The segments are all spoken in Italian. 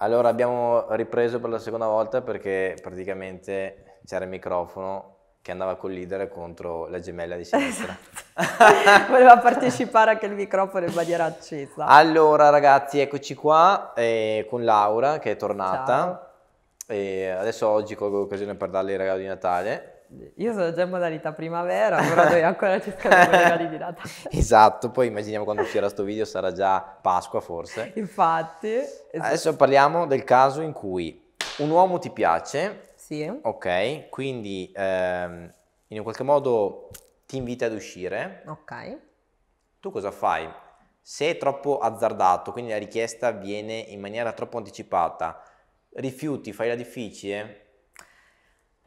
Allora abbiamo ripreso per la seconda volta perché praticamente c'era il microfono che andava a collidere contro la gemella di sinistra. Esatto. Voleva partecipare anche il microfono in maniera accesa. Allora ragazzi, eccoci qua eh, con Laura che è tornata. Ciao. E adesso oggi colgo l'occasione per darle il regalo di Natale io sono già in modalità primavera, però noi ancora ci scambiamo regali di Natale. esatto, poi immaginiamo quando uscirà questo video sarà già Pasqua forse. Infatti. Esatto. Adesso parliamo del caso in cui un uomo ti piace. Sì. Ok, quindi ehm, in qualche modo ti invita ad uscire. Ok. Tu cosa fai? Se è troppo azzardato, quindi la richiesta viene in maniera troppo anticipata, rifiuti, fai la difficile,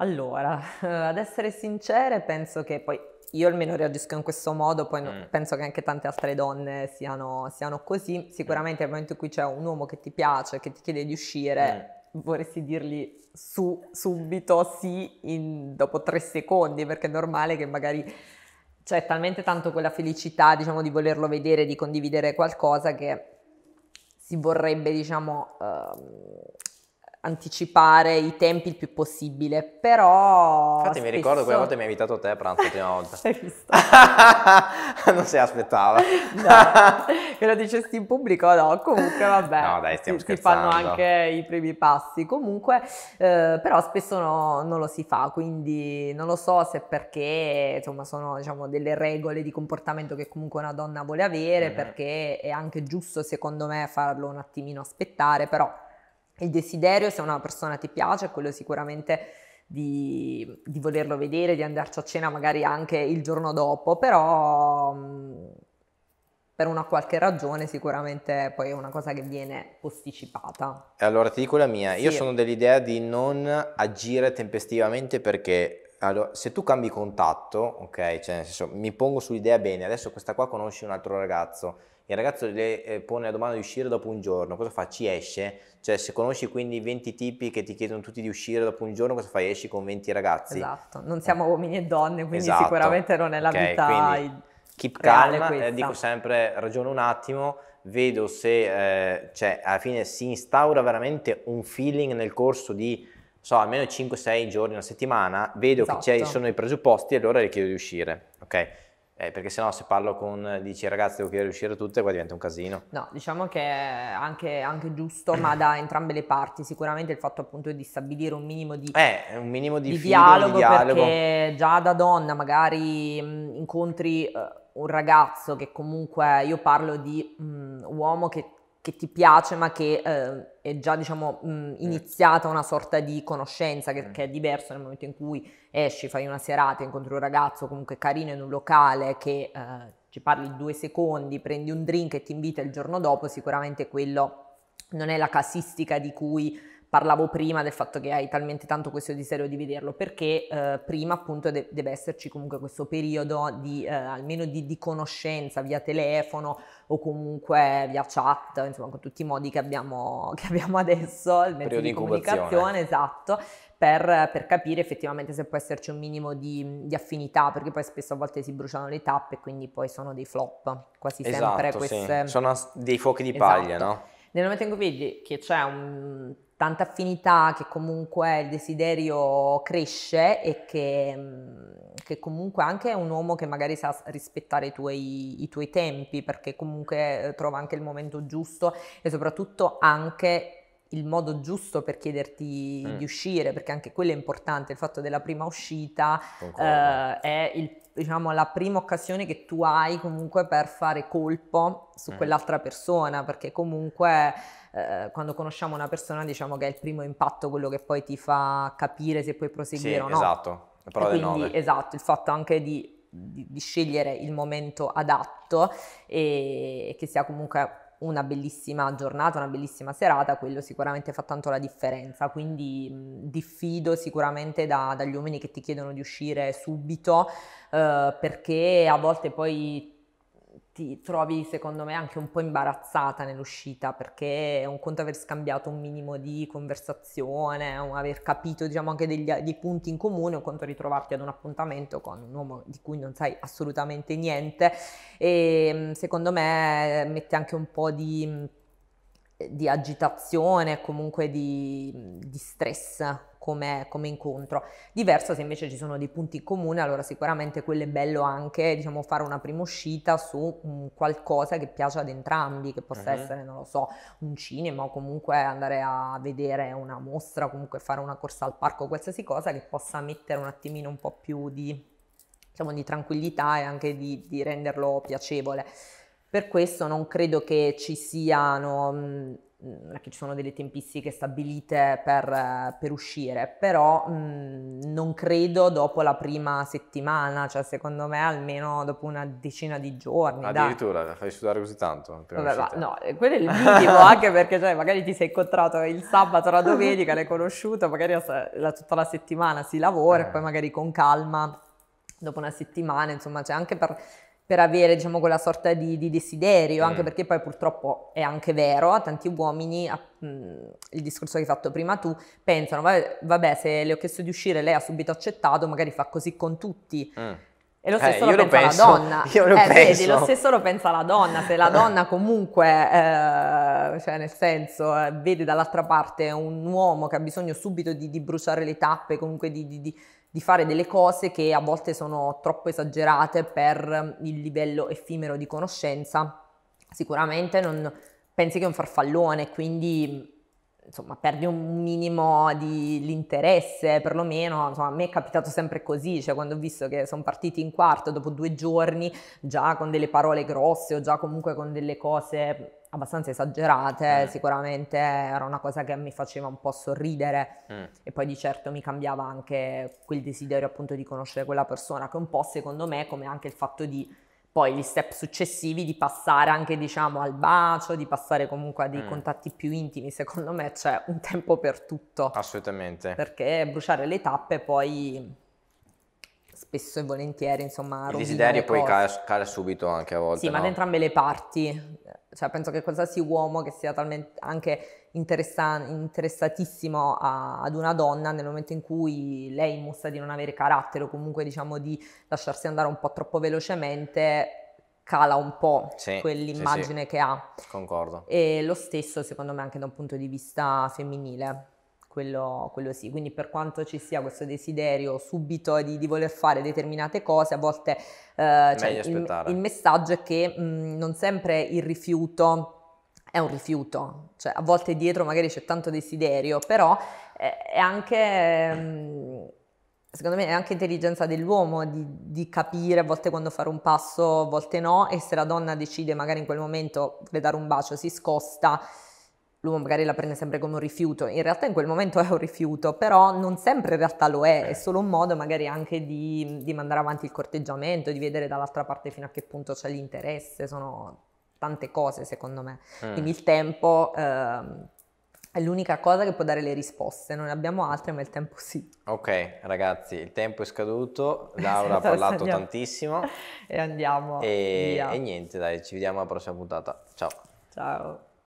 allora, eh, ad essere sincere, penso che poi io almeno reagisco in questo modo, poi no, mm. penso che anche tante altre donne siano, siano così. Sicuramente nel momento in cui c'è un uomo che ti piace, che ti chiede di uscire, mm. vorresti dirgli su, subito sì in, dopo tre secondi, perché è normale che magari c'è talmente tanto quella felicità, diciamo, di volerlo vedere, di condividere qualcosa che si vorrebbe, diciamo... Uh, anticipare i tempi il più possibile, però... Infatti spesso... mi ricordo quella volta mi hai invitato te a pranzo la prima volta. Hai visto? non si aspettava. no, che lo dicesti in pubblico no, comunque vabbè. No dai, stiamo si, scherzando. Si fanno anche i primi passi, comunque, eh, però spesso no, non lo si fa, quindi non lo so se perché, insomma, sono diciamo delle regole di comportamento che comunque una donna vuole avere, mm-hmm. perché è anche giusto secondo me farlo un attimino aspettare, però il desiderio, se una persona ti piace, quello sicuramente di, di, volerlo vedere, di andarci a cena magari anche il giorno dopo, però mm, per una qualche ragione sicuramente poi è una cosa che viene posticipata. Allora ti dico la mia, sì. io sono dell'idea di non agire tempestivamente perché allora, se tu cambi contatto, ok, cioè nel senso mi pongo sull'idea bene, adesso questa qua conosce un altro ragazzo, il ragazzo le eh, pone la domanda di uscire dopo un giorno, cosa fa? Ci esce? Cioè se conosci quindi 20 tipi che ti chiedono tutti di uscire dopo un giorno, cosa fai? Esci con 20 ragazzi? Esatto, non siamo uomini e donne, quindi esatto. sicuramente non è la okay, vita quindi, keep calm, eh, dico sempre ragiono un attimo, vedo se eh, cioè, alla fine si instaura veramente un feeling nel corso di so, almeno 5-6 giorni una settimana, vedo esatto. che ci sono i presupposti e allora le chiedo di uscire, ok? Eh, perché sennò se parlo con, dici ragazzi devo chiedere di uscire tutte, qua diventa un casino. No, diciamo che è anche, anche giusto, ma da entrambe le parti, sicuramente il fatto appunto di stabilire un minimo di, eh, un minimo di, di filo, dialogo, di dialogo, perché già da donna magari mm, incontri eh, un ragazzo che comunque, io parlo di un mm, uomo che che ti piace ma che eh, è già diciamo mh, eh. iniziata una sorta di conoscenza che, mm. che, è diverso nel momento in cui esci, fai una serata, incontri un ragazzo comunque carino in un locale che eh, ci parli due secondi, prendi un drink e ti invita il giorno dopo, sicuramente quello non è la casistica di cui parlavo prima del fatto che hai talmente tanto questo desiderio di vederlo, perché eh, prima appunto de- deve esserci comunque questo periodo di, eh, almeno di, di, conoscenza via telefono o comunque via chat, insomma con tutti i modi che abbiamo, che abbiamo adesso, il mezzo di comunicazione, esatto, per, per, capire effettivamente se può esserci un minimo di, di, affinità, perché poi spesso a volte si bruciano le tappe, e quindi poi sono dei flop, quasi esatto, sempre queste... Sì. Sono dei fuochi di esatto. paglia, no? Nel momento in cui vedi che c'è un tanta affinità che comunque il desiderio cresce e che, mm, che comunque anche è un uomo che magari sa rispettare i tuoi, i tuoi, tempi perché comunque eh, trova anche il momento giusto e soprattutto anche il modo giusto per chiederti mm. di uscire perché anche quello è importante il fatto della prima uscita eh, è il diciamo, la prima occasione che tu hai comunque per fare colpo su mm. quell'altra persona, perché comunque eh, quando conosciamo una persona diciamo che è il primo impatto quello che poi ti fa capire se puoi proseguire sì, o no. Esatto, la parola quindi, 9. Esatto, il fatto anche di, di, di scegliere il momento adatto e che sia comunque una bellissima giornata, una bellissima serata, quello sicuramente fa tanto la differenza, quindi mh, diffido sicuramente da, dagli uomini che ti chiedono di uscire subito eh, perché a volte poi ti trovi secondo me anche un po' imbarazzata nell'uscita perché è un conto aver scambiato un minimo di conversazione, aver capito diciamo anche degli, dei punti in comune, un conto ritrovarti ad un appuntamento con un uomo di cui non sai assolutamente niente e mm, secondo me mette anche un po' di, di agitazione, comunque di, di stress come, come, incontro. Diverso se invece ci sono dei punti in comune, allora sicuramente quello è bello anche diciamo, fare una prima uscita su um, qualcosa che piace ad entrambi, che possa uh-huh. essere, non lo so, un cinema o comunque andare a vedere una mostra, comunque fare una corsa al parco, qualsiasi cosa che possa mettere un attimino un po' più di, diciamo, di tranquillità e anche di, di renderlo piacevole. Per questo non credo che ci siano mh, mm, non è che ci sono delle tempistiche stabilite per, eh, per uscire, però mh, non credo dopo la prima settimana, cioè secondo me almeno dopo una decina di giorni. Addirittura dai. fai sudare così tanto? Vabbè, ma, no, eh, quello è il minimo anche perché cioè, magari ti sei incontrato il sabato, la domenica, l'hai conosciuto, magari la, tutta la settimana si lavora eh. e poi eh. magari con calma dopo una settimana, insomma, cioè anche per per avere diciamo, quella sorta di, di desiderio, mm. anche perché poi purtroppo è anche vero, a tanti uomini, mm, il discorso che hai fatto prima tu, pensano, vabbè, vabbè, se le ho chiesto di uscire lei ha subito accettato, magari fa così con tutti. Mm. E lo eh, stesso eh, lo, lo pensa penso, la donna. Io lo eh, penso. Vedi, lo stesso lo pensa la donna. Se la donna comunque, eh, cioè nel senso, eh, vede dall'altra parte un uomo che ha bisogno subito di, di bruciare le tappe, comunque di, di, di di fare delle cose che a volte sono troppo esagerate per il livello effimero di conoscenza, sicuramente non pensi che è un farfallone, quindi insomma, perdi un minimo di l'interesse, perlomeno, insomma, a me è capitato sempre così, cioè quando ho visto che sono partiti in quarto dopo due giorni, già con delle parole grosse o già comunque con delle cose abbastanza esagerate, mm. sicuramente era una cosa che mi faceva un po' sorridere mm. e poi di certo mi cambiava anche quel desiderio appunto di conoscere quella persona, che un po' secondo me, come anche il fatto di poi gli step successivi di passare anche diciamo al bacio, di passare comunque a dei mm. contatti più intimi, secondo me c'è un tempo per tutto. Assolutamente. Perché bruciare le tappe poi spesso e volentieri insomma il desiderio poi cala, cala, subito anche a volte sì no? ma da entrambe le parti cioè penso che qualsiasi uomo che sia talmente anche interessa- interessatissimo a- ad una donna nel momento in cui lei mostra di non avere carattere o comunque diciamo di lasciarsi andare un po' troppo velocemente, cala un po' sì, quell'immagine sì, sì. che ha. Concordo. E lo stesso secondo me anche da un punto di vista femminile. Quello, quello sì, quindi per quanto ci sia questo desiderio subito di, di voler fare determinate cose, a volte eh, cioè, il, il, messaggio è che mh, mm, non sempre il rifiuto è un rifiuto, cioè a volte dietro magari c'è tanto desiderio, però eh, è anche, ehm, secondo me, è anche intelligenza dell'uomo di, di, capire a volte quando fare un passo, a volte no, e se la donna decide magari in quel momento di dare un bacio, si scosta, l'uomo magari la prende sempre come un rifiuto, in realtà in quel momento è un rifiuto, però non sempre in realtà lo è, è eh. solo un modo magari anche di, di mandare avanti il corteggiamento, di vedere dall'altra parte fino a che punto c'è l'interesse, sono tante cose secondo me. Mm. Quindi il tempo eh, è l'unica cosa che può dare le risposte, non abbiamo altre ma il tempo sì. Ok ragazzi, il tempo è scaduto, Laura ha parlato andiamo. tantissimo. e andiamo. E, e niente, dai, ci vediamo alla prossima puntata. Ciao. Ciao.